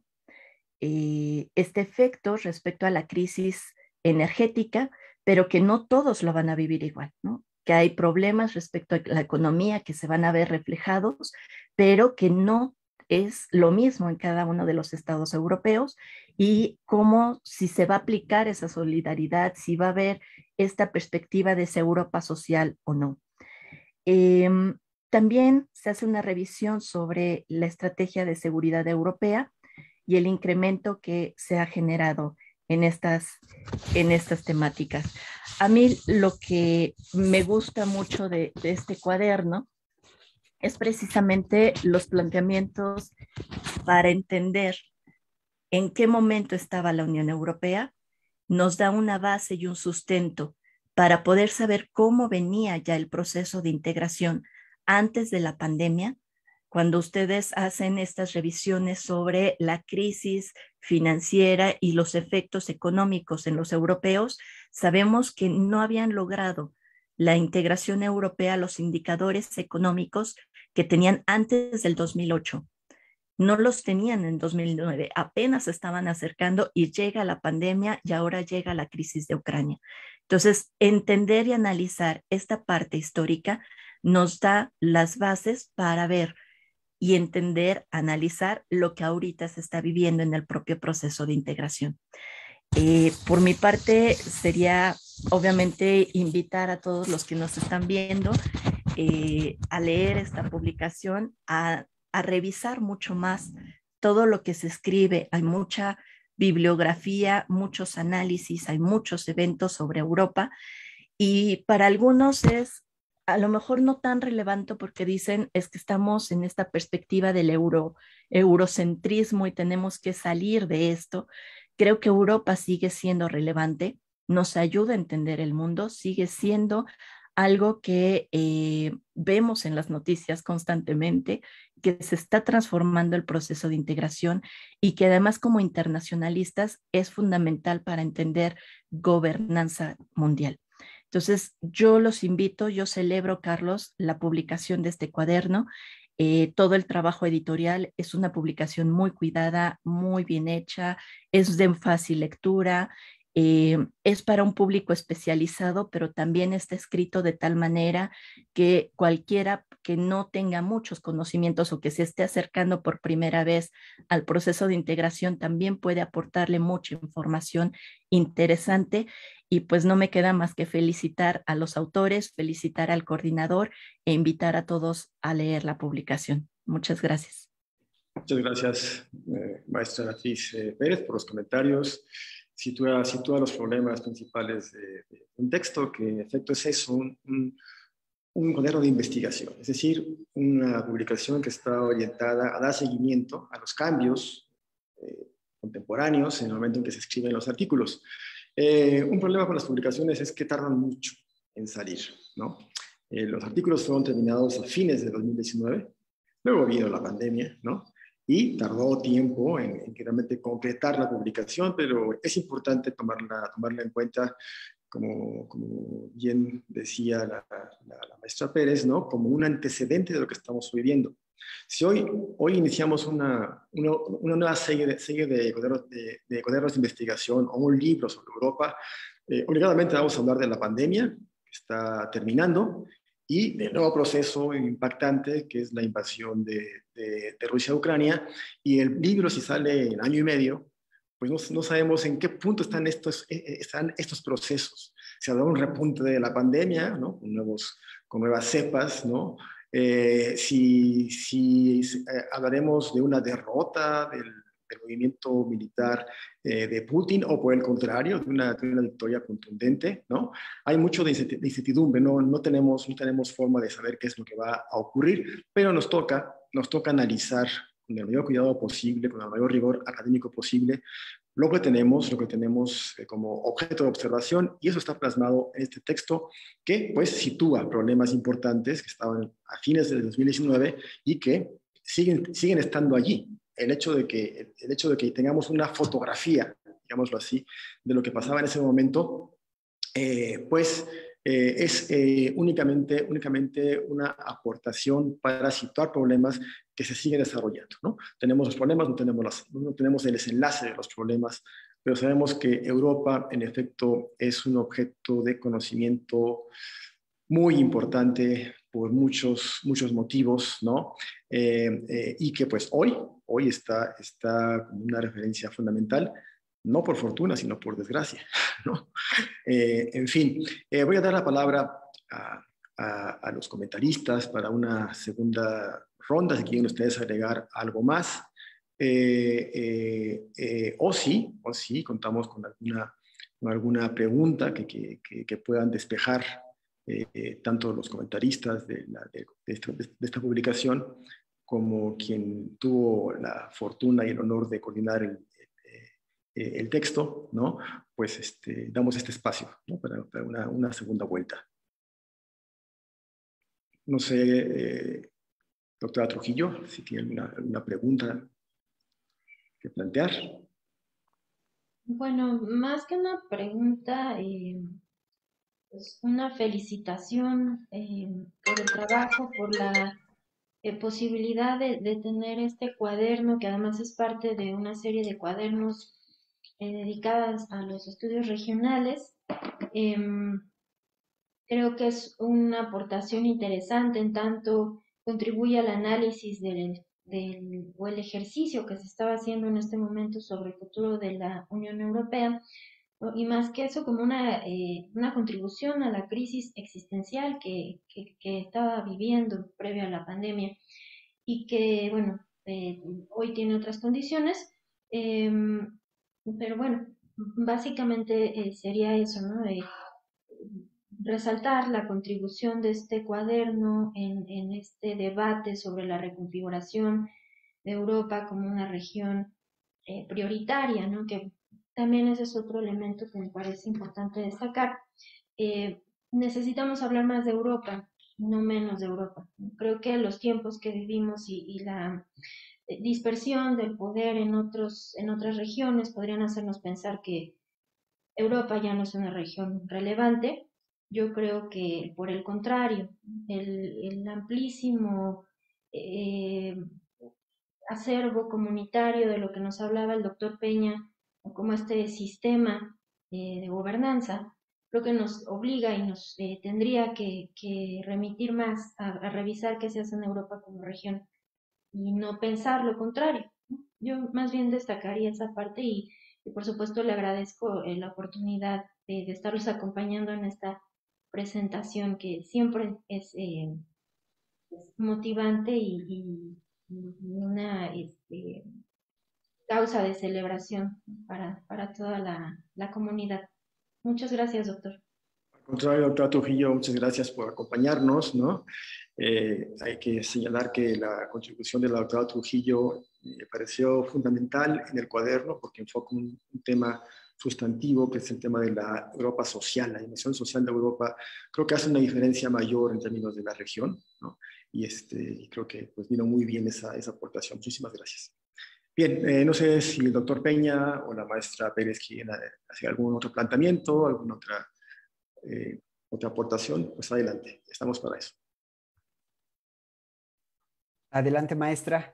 eh, este efecto respecto a la crisis energética, pero que no todos lo van a vivir igual, ¿no? que hay problemas respecto a la economía que se van a ver reflejados, pero que no es lo mismo en cada uno de los estados europeos y cómo si se va a aplicar esa solidaridad, si va a haber esta perspectiva de esa Europa social o no. Em, también se hace una revisión sobre la estrategia de seguridad europea y el incremento que se ha generado en estas, en estas temáticas. A mí lo que me gusta mucho de, de este cuaderno es precisamente los planteamientos para entender en qué momento estaba la Unión Europea, nos da una base y un sustento para poder saber cómo venía ya el proceso de integración antes de la pandemia cuando ustedes hacen estas revisiones sobre la crisis financiera y los efectos económicos en los europeos, sabemos que no habían logrado la integración europea a los indicadores económicos que tenían antes del 2008. No los tenían en 2009, apenas estaban acercando y llega la pandemia y ahora llega la crisis de Ucrania. Entonces, entender y analizar esta parte histórica nos da las bases para ver y entender, analizar lo que ahorita se está viviendo en el propio proceso de integración. Eh, por mi parte, sería obviamente invitar a todos los que nos están viendo eh, a leer esta publicación, a, a revisar mucho más todo lo que se escribe. Hay mucha bibliografía, muchos análisis, hay muchos eventos sobre Europa y para algunos es a lo mejor no tan relevante porque dicen es que estamos en esta perspectiva del euro, eurocentrismo y tenemos que salir de esto. Creo que Europa sigue siendo relevante, nos ayuda a entender el mundo, sigue siendo algo que eh, vemos en las noticias constantemente, que se está transformando el proceso de integración y que además como internacionalistas es fundamental para entender gobernanza mundial. Entonces, yo los invito, yo celebro, Carlos, la publicación de este cuaderno. Eh, todo el trabajo editorial es una publicación muy cuidada, muy bien hecha, es de fácil lectura, eh, es para un público especializado, pero también está escrito de tal manera que cualquiera que no tenga muchos conocimientos o que se esté acercando por primera vez al proceso de integración también puede aportarle mucha información interesante. Y pues no me queda más que felicitar a los autores, felicitar al coordinador e invitar a todos a leer la publicación. Muchas gracias. Muchas gracias, maestro eh, maestra Pérez, por los comentarios sitúa, los problemas principales de, un texto, que en efecto es eso, un, un, cuaderno de investigación, es decir, una publicación que está orientada a dar seguimiento a los cambios eh, contemporáneos en el momento en que se escriben los artículos. Eh, un problema con las publicaciones es que tardan mucho en salir. ¿no? Eh, los artículos fueron terminados a fines de 2019, luego vino la pandemia, ¿no? y tardó tiempo en, realmente concretar la publicación, pero es importante tomarla, tomarla en cuenta, como, como bien decía la, maestra Pérez, ¿no? como un antecedente de lo que estamos viviendo. Si hoy, hoy iniciamos una, una, nueva serie, de, serie de, cuadernos, de, de, de investigación o un libro sobre Europa, eh, obligadamente vamos a hablar de la pandemia, que está terminando, y el nuevo proceso impactante que es la invasión de, Rusia a Ucrania. Y el libro, si sale en año y medio, pues no, sabemos en qué punto están estos, eh, eh, están estos procesos. Se ha dado un repunte de la pandemia, ¿no? con, nuevos, con nuevas cepas, ¿no? Eh, si, si hablaremos de una derrota del del movimiento militar eh, de Putin o por el contrario, de una, victoria contundente, ¿no? Hay mucho de incertidumbre, ¿no? No, tenemos, no tenemos forma de saber qué es lo que va a ocurrir, pero nos toca, nos toca analizar con el mayor cuidado posible, con el mayor rigor académico posible, lo que tenemos, lo que tenemos eh, como objeto de observación, y eso está plasmado en este texto que pues sitúa problemas importantes que estaban a fines de 2019 y que siguen, siguen estando allí, el hecho de que, el hecho de que tengamos una fotografía, digámoslo así, de lo que pasaba en ese momento, eh, pues eh, es eh, únicamente, únicamente una aportación para situar problemas que se siguen desarrollando. ¿no? Tenemos los problemas, no tenemos, no tenemos el desenlace de los problemas, pero sabemos que Europa, en efecto, es un objeto de conocimiento muy importante por muchos, muchos motivos, ¿no? y que pues hoy hoy está, está como una referencia fundamental, no por fortuna, sino por desgracia. ¿no? Eh, en fin, eh, voy a dar la palabra a, los comentaristas para una segunda ronda, si quieren ustedes agregar algo más. Eh, o sí, o sí, contamos con alguna, alguna pregunta que, que, puedan despejar tanto los comentaristas de, la, esta, de, esta, publicación como quien tuvo la fortuna y el honor de coordinar eh, eh, el, texto, pues este, damos este espacio para, una, segunda vuelta. No sé, eh, doctora Trujillo, si tiene alguna, pregunta que plantear. Bueno, más que una pregunta, pues una felicitación por el trabajo, por la eh, posibilidad de, tener este cuaderno, que además es parte de una serie de cuadernos eh, dedicadas a los estudios regionales, em, creo que es una aportación interesante en tanto contribuye al análisis del, o el ejercicio que se estaba haciendo en este momento sobre el futuro de la Unión Europea, y más que eso, como una, eh, contribución a la crisis existencial que, estaba viviendo previo a la pandemia y que, bueno, eh, hoy tiene otras condiciones, em, pero bueno, básicamente eh, sería eso, ¿no? resaltar la contribución de este cuaderno en, este debate sobre la reconfiguración de Europa como una región prioritaria, ¿no? que también ese es otro elemento que me parece importante destacar. Eh, necesitamos hablar más de Europa, no menos de Europa. Creo que los tiempos que vivimos y, la eh, dispersión del poder en, otros, en otras regiones podrían hacernos pensar que Europa ya no es una región relevante. Yo creo que, por el contrario, el, amplísimo eh, acervo comunitario de lo que nos hablaba el doctor Peña o como este sistema eh, de gobernanza, lo que nos obliga y nos eh, tendría que, remitir más a, revisar qué se hace en Europa como región y no pensar lo contrario. Yo más bien destacaría esa parte y, por supuesto le agradezco eh, la oportunidad de, de, estarlos acompañando en esta presentación que siempre es, motivante y, una este, causa de celebración para, para toda la, la, comunidad. Muchas gracias, doctor. Al contrario, doctora Trujillo, muchas gracias por acompañarnos. ¿no? Eh, hay que señalar que la contribución de la doctora Trujillo me eh, pareció fundamental en el cuaderno porque enfoca un, un tema sustantivo, que es el tema de la Europa social, la dimensión social de Europa, creo que hace una diferencia mayor en términos de la región, ¿no? Y este, creo que pues, vino muy bien esa, esa aportación. Muchísimas gracias. Bien, eh, no sé si el doctor Peña o la maestra Pérez quieren hacer algún otro planteamiento, alguna otra, eh, otra aportación. Pues adelante, estamos para eso. Adelante, maestra.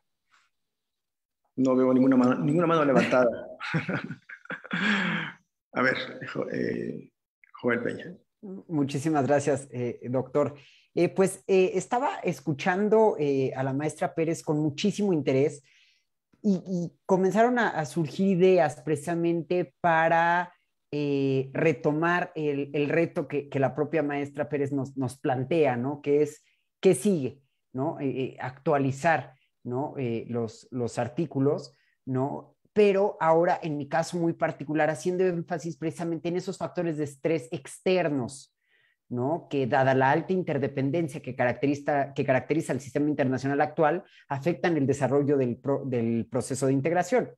No veo ninguna mano, ninguna mano levantada. A ver, joven eh, Peña. Muchísimas gracias, doctor. pues estaba escuchando a la maestra Pérez con muchísimo interés y, comenzaron a, surgir ideas precisamente para eh, retomar el, reto que, la propia maestra Pérez nos, plantea, ¿no? Que es, ¿qué sigue? ¿No? Eh, eh, actualizar, los, los artículos, ¿no? pero ahora en mi caso muy particular, haciendo énfasis precisamente en esos factores de estrés externos, ¿no? que dada la alta interdependencia que caracteriza, que caracteriza el sistema internacional actual, afectan el desarrollo del, del proceso de integración.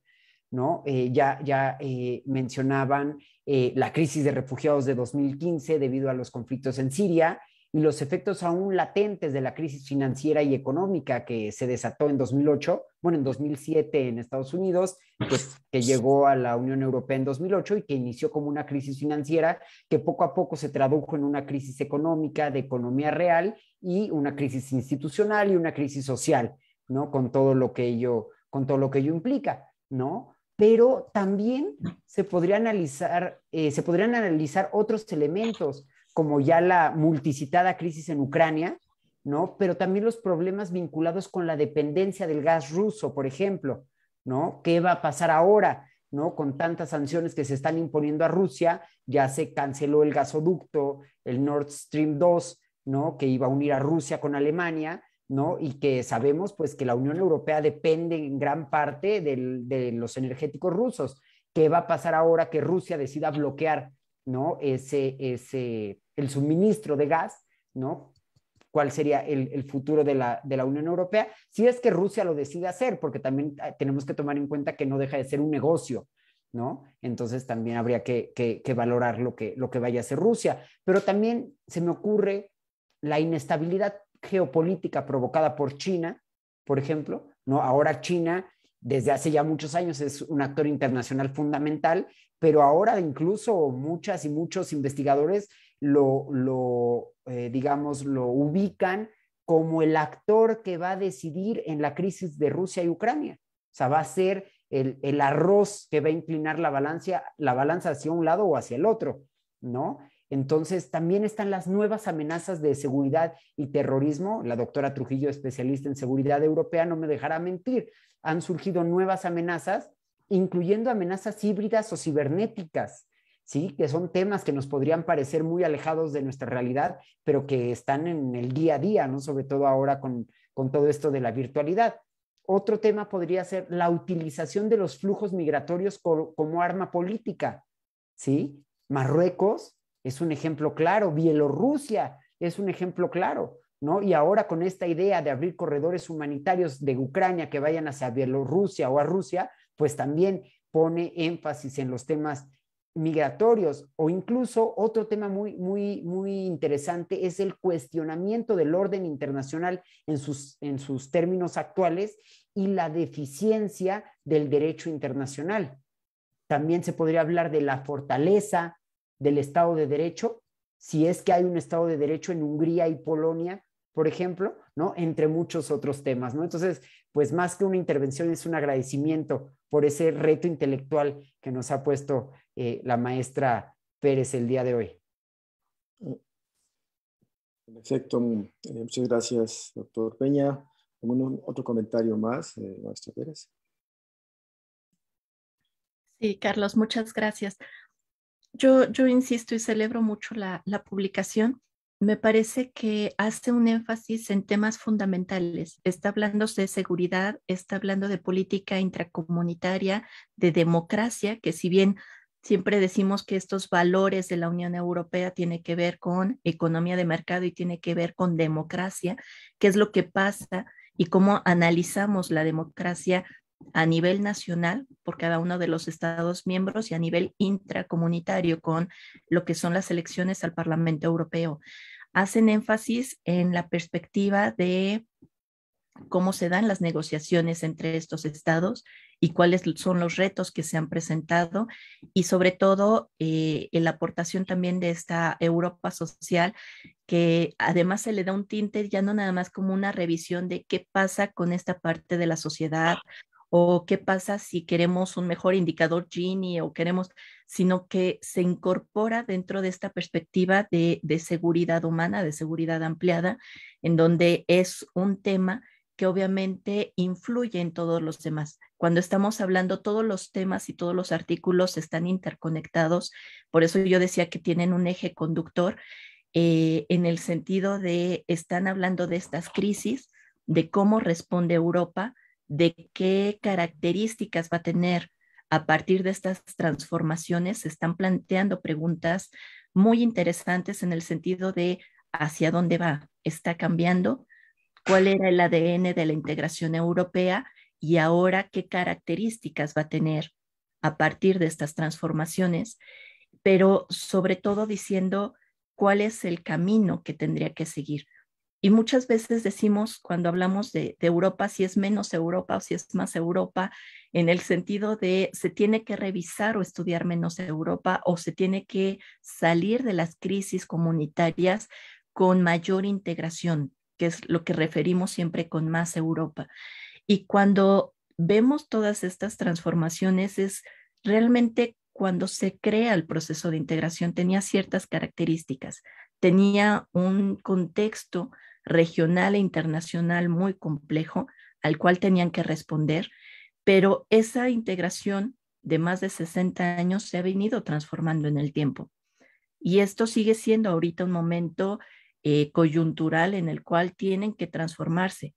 ¿no? Eh, ya ya eh, mencionaban eh, la crisis de refugiados de 2015 debido a los conflictos en Siria, y los efectos aún latentes de la crisis financiera y económica que se desató en 2008, bueno, en 2007 en Estados Unidos, pues, que llegó a la Unión Europea en 2008 y que inició como una crisis financiera que poco a poco se tradujo en una crisis económica, de economía real y una crisis institucional y una crisis social, ¿no? Con todo lo que ello, con todo lo que ello implica, ¿no? Pero también se podría analizar, eh, se podrían analizar otros elementos como ya la multicitada crisis en Ucrania, ¿no? Pero también los problemas vinculados con la dependencia del gas ruso, por ejemplo, ¿no? ¿Qué va a pasar ahora, ¿no? Con tantas sanciones que se están imponiendo a Rusia, ya se canceló el gasoducto, el Nord Stream 2, ¿no? Que iba a unir a Rusia con Alemania, ¿no? Y que sabemos, pues, que la Unión Europea depende en gran parte de los energéticos rusos. ¿Qué va a pasar ahora que Rusia decida bloquear ¿no? Ese, ese, el suministro de gas, ¿no? cuál sería el, futuro de la, de la, Unión Europea, si es que Rusia lo decide hacer, porque también ah, tenemos que tomar en cuenta que no deja de ser un negocio, ¿no? Entonces también habría que, que, valorar lo que, lo que vaya a hacer Rusia. Pero también se me ocurre la inestabilidad geopolítica provocada por China, por ejemplo, ¿no? Ahora China desde hace ya muchos años es un actor internacional fundamental pero ahora incluso muchas y muchos investigadores lo, eh, digamos, lo ubican como el actor que va a decidir en la crisis de Rusia y Ucrania. O sea, va a ser el, arroz que va a inclinar la balanza, la balanza hacia un lado o hacia el otro, ¿no? Entonces, también están las nuevas amenazas de seguridad y terrorismo. La doctora Trujillo, especialista en seguridad europea, no me dejará mentir. Han surgido nuevas amenazas incluyendo amenazas híbridas o cibernéticas, ¿sí? que son temas que nos podrían parecer muy alejados de nuestra realidad, pero que están en el día a día, ¿no? sobre todo ahora con, todo esto de la virtualidad. Otro tema podría ser la utilización de los flujos migratorios como, arma política. ¿sí? Marruecos es un ejemplo claro, Bielorrusia es un ejemplo claro. ¿No? Y ahora con esta idea de abrir corredores humanitarios de Ucrania que vayan hacia Bielorrusia o a Rusia, pues también pone énfasis en los temas migratorios o incluso otro tema muy, muy, muy interesante es el cuestionamiento del orden internacional en sus, en sus términos actuales y la deficiencia del derecho internacional. También se podría hablar de la fortaleza del Estado de Derecho, si es que hay un Estado de Derecho en Hungría y Polonia, por ejemplo, ¿no? Entre muchos otros temas, ¿no? Entonces, pues más que una intervención es un agradecimiento por ese reto intelectual que nos ha puesto eh, la maestra Pérez el día de hoy. En efecto, eh, muchas gracias, doctor Peña. ¿Algún otro comentario más, eh, maestra Pérez? Sí, Carlos, muchas gracias. Yo, insisto y celebro mucho la publicación me parece que hace un énfasis en temas fundamentales. Está hablando de seguridad, está hablando de política intracomunitaria, de democracia, que si bien siempre decimos que estos valores de la Unión Europea tienen que ver con economía de mercado y tiene que ver con democracia, qué es lo que pasa y cómo analizamos la democracia a nivel nacional por cada uno de los Estados miembros y a nivel intracomunitario con lo que son las elecciones al Parlamento Europeo hacen énfasis en la perspectiva de cómo se dan las negociaciones entre estos estados y cuáles son los retos que se han presentado y sobre todo eh, en la aportación también de esta Europa social que además se le da un tinte ya no nada más como una revisión de qué pasa con esta parte de la sociedad o qué pasa si queremos un mejor indicador Gini o queremos, sino que se incorpora dentro de esta perspectiva de, seguridad humana, de seguridad ampliada, en donde es un tema que obviamente influye en todos los demás. Cuando estamos hablando, todos los temas y todos los artículos están interconectados. Por eso yo decía que tienen un eje conductor eh, en el sentido de, están hablando de estas crisis, de cómo responde Europa, de qué características va a tener a partir de estas transformaciones, se están planteando preguntas muy interesantes en el sentido de hacia dónde va, está cambiando, cuál era el ADN de la integración europea y ahora qué características va a tener a partir de estas transformaciones, pero sobre todo diciendo cuál es el camino que tendría que seguir, y muchas veces decimos cuando hablamos de, de, Europa si es menos Europa o si es más Europa, en el sentido de se tiene que revisar o estudiar menos Europa o se tiene que salir de las crisis comunitarias con mayor integración, que es lo que referimos siempre con más Europa. Y cuando vemos todas estas transformaciones es realmente cuando se crea el proceso de integración tenía ciertas características, tenía un contexto regional e internacional muy complejo al cual tenían que responder, pero esa integración de más de 60 años se ha venido transformando en el tiempo. Y esto sigue siendo ahorita un momento eh, coyuntural en el cual tienen que transformarse.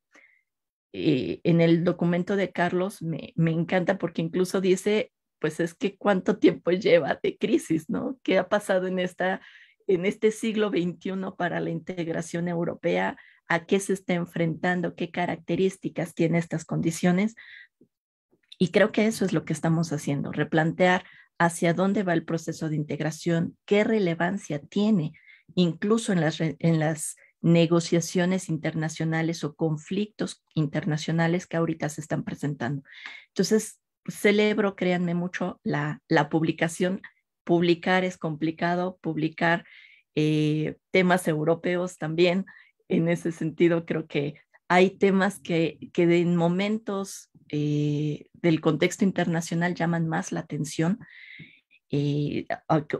Eh, en el documento de Carlos me, me encanta porque incluso dice, pues es que cuánto tiempo lleva de crisis, ¿no? ¿Qué ha pasado en esta en este siglo XXI para la integración europea, a qué se está enfrentando, qué características tiene estas condiciones. Y creo que eso es lo que estamos haciendo, replantear hacia dónde va el proceso de integración, qué relevancia tiene, incluso en las, en las negociaciones internacionales o conflictos internacionales que ahorita se están presentando. Entonces, celebro, créanme mucho, la, la publicación publicar es complicado, publicar eh, temas europeos también. En ese sentido, creo que hay temas que, que en momentos eh, del contexto internacional llaman más la atención eh,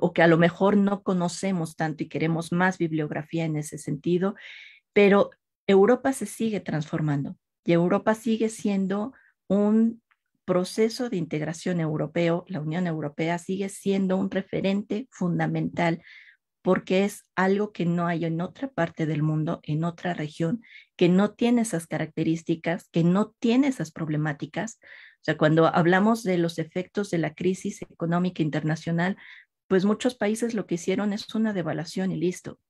o que a lo mejor no conocemos tanto y queremos más bibliografía en ese sentido, pero Europa se sigue transformando y Europa sigue siendo un proceso de integración europeo, la Unión Europea sigue siendo un referente fundamental porque es algo que no hay en otra parte del mundo, en otra región, que no tiene esas características, que no tiene esas problemáticas. O sea, cuando hablamos de los efectos de la crisis económica internacional, pues muchos países lo que hicieron es una devaluación y listo.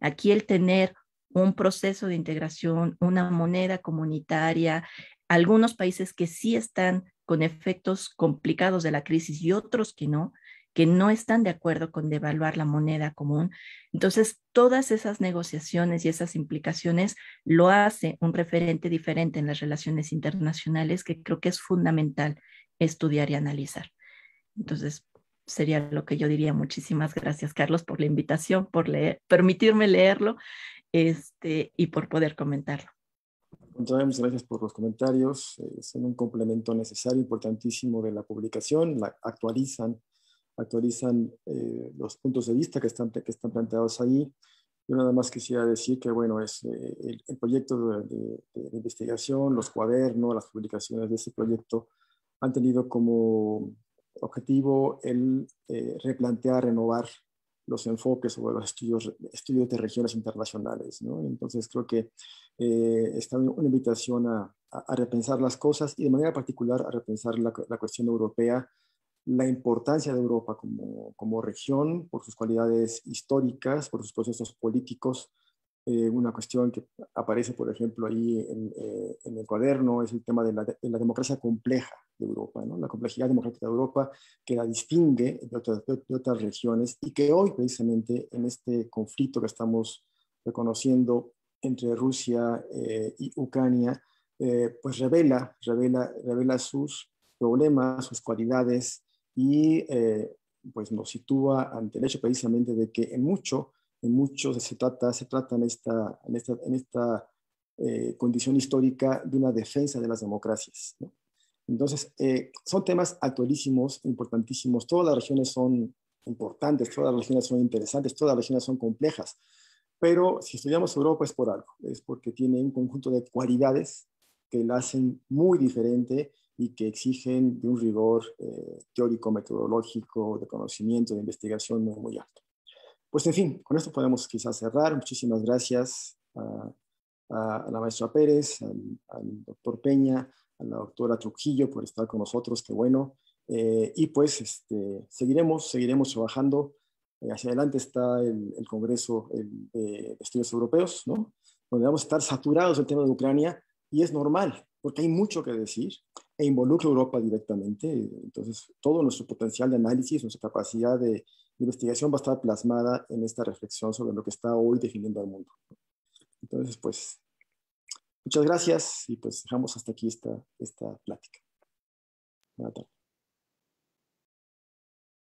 Aquí el tener un proceso de integración, una moneda comunitaria, algunos países que sí están con efectos complicados de la crisis y otros que no, que no están de acuerdo con devaluar la moneda común. Entonces, todas esas negociaciones y esas implicaciones lo hace un referente diferente en las relaciones internacionales que creo que es fundamental estudiar y analizar. Entonces, sería lo que yo diría. Muchísimas gracias, Carlos, por la invitación, por leer, permitirme leerlo este, y por poder comentarlo muchas gracias por los comentarios. Eh, son un complemento necesario, importantísimo de la publicación. La, actualizan actualizan eh, los puntos de vista que están, que están planteados ahí. Yo nada más quisiera decir que, bueno, es eh, el, proyecto de, investigación, los cuadernos, las publicaciones de ese proyecto han tenido como objetivo el replantear, renovar los enfoques sobre los estudios, estudios de regiones internacionales. ¿no? Entonces creo que eh, está una invitación a, repensar las cosas y de manera particular a repensar la, cuestión europea, la importancia de Europa como, región por sus cualidades históricas, por sus procesos políticos. Eh, una cuestión que aparece, por ejemplo, ahí en, eh, el cuaderno es el tema de la, democracia compleja de Europa, la complejidad democrática de Europa que la distingue de otras regiones y que hoy precisamente en este conflicto que estamos reconociendo entre Rusia eh, y Ucrania, eh, pues revela, revela, revela sus problemas, sus cualidades y eh, pues nos sitúa ante el hecho precisamente de que en mucho, en mucho se trata, se trata en esta, en esta, en esta condición histórica de una defensa de las democracias. Entonces, son temas actualísimos, importantísimos. Todas las regiones son importantes, todas las regiones son interesantes, todas las regiones son complejas pero si estudiamos Europa es por algo, es porque tiene un conjunto de cualidades que la hacen muy diferente y que exigen de un rigor eh, teórico, metodológico, de conocimiento, de investigación muy, alto. Pues en fin, con esto podemos quizás cerrar. Muchísimas gracias a, la maestra Pérez, al, doctor Peña, a la doctora Trujillo por estar con nosotros, qué bueno. Eh, y pues este, seguiremos, seguiremos trabajando eh, hacia adelante está el, Congreso eh, de Estudios Europeos, ¿no? donde vamos a estar saturados del tema de Ucrania y es normal, porque hay mucho que decir e involucra a Europa directamente. Entonces, todo nuestro potencial de análisis, nuestra capacidad de, investigación va a estar plasmada en esta reflexión sobre lo que está hoy definiendo al mundo. Entonces, pues, muchas gracias y pues dejamos hasta aquí esta, esta plática. Buenas tardes.